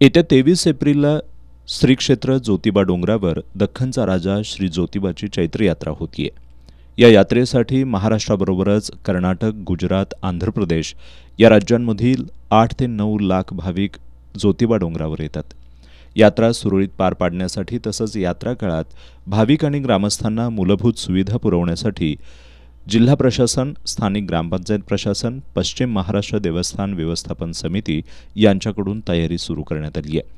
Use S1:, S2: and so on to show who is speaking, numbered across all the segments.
S1: येत्या तेवीस एप्रिलला श्रीक्षेत्र ज्योतिबा डोंगरावर दख्खनचा राजा श्री ज्योतिबाची चैत्रयात्रा होतीये या यात्रेसाठी महाराष्ट्राबरोबरच कर्नाटक गुजरात आंध्र प्रदेश या राज्यांमधील आठ ते नऊ लाख भाविक ज्योतिबा डोंगरावर येतात यात्रा सुरळीत पार पाडण्यासाठी तसंच यात्रा काळात भाविक आणि ग्रामस्थांना मूलभूत सुविधा पुरवण्यासाठी जिल्हा प्रशासन स्थानिक ग्रामपंचायत प्रशासन पश्चिम महाराष्ट्र देवस्थान व्यवस्थापन समिती यांच्याकडून तयारी सुरू करण्यात आली आहे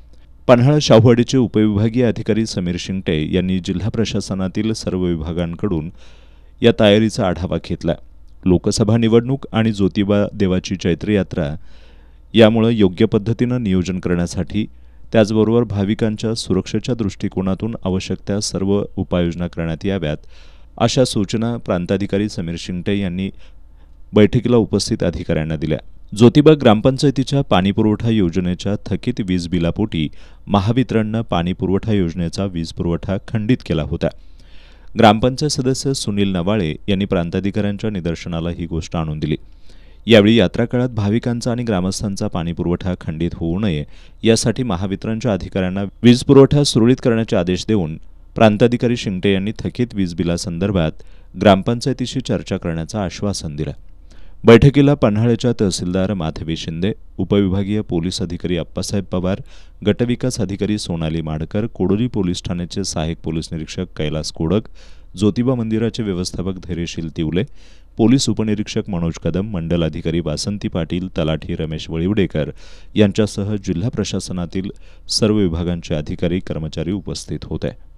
S1: पन्हाळ शाहूवाडीचे उपविभागीय अधिकारी समीर शिंगटे यांनी जिल्हा प्रशासनातील सर्व विभागांकडून या तयारीचा आढावा घेतला लोकसभा निवडणूक आणि ज्योतिबा देवाची चैत्रयात्रा यामुळं योग्य पद्धतीनं नियोजन करण्यासाठी त्याचबरोबर भाविकांच्या सुरक्षेच्या दृष्टिकोनातून आवश्यक त्या सर्व उपाययोजना करण्यात याव्यात अशा सूचना प्रांताधिकारी समीर शिंगटे यांनी बैठकीला उपस्थित अधिकाऱ्यांना दिल्या ज्योतिबा ग्रामपंचायतीच्या पाणीपुरवठा योजनेच्या थकीत वीज बिलापोटी महावितरणनं पाणीपुरवठा योजनेचा वीज पुरवठा खंडित केला होता ग्रामपंचायत सदस्य सुनील नवाळे यांनी प्रांताधिकाऱ्यांच्या निदर्शनाला ही गोष्ट आणून दिली यावेळी यात्रा काळात भाविकांचा आणि ग्रामस्थांचा पाणीपुरवठा खंडित होऊ नये यासाठी महावितरणच्या अधिकाऱ्यांना वीज पुरवठा सुरळीत करण्याचे आदेश देऊन प्रांताधिकारी शिंगटे यांनी थकीत वीज बिलासंदर्भात ग्रामपंचायतीशी चर्चा करण्याचं आश्वासन दिलं बैठकीला पन्हाळ्याच्या तहसीलदार माधवी शिंदे उपविभागीय पोलीस अधिकारी अप्पासाहेब पवार गटविकास अधिकारी सोनाली माडकर कोडोली पोलीस ठाण्याचे सहाय्यक पोलीस निरीक्षक कैलास कोडक ज्योतिबा मंदिराचे व्यवस्थापक धैर्यशील तिवले पोलीस उपनिरीक्षक मनोज कदम मंडल अधिकारी वासंती पाटील तलाठी रमेश वळीवडेकर यांच्यासह जिल्हा प्रशासनातील सर्व विभागांचे अधिकारी कर्मचारी उपस्थित होते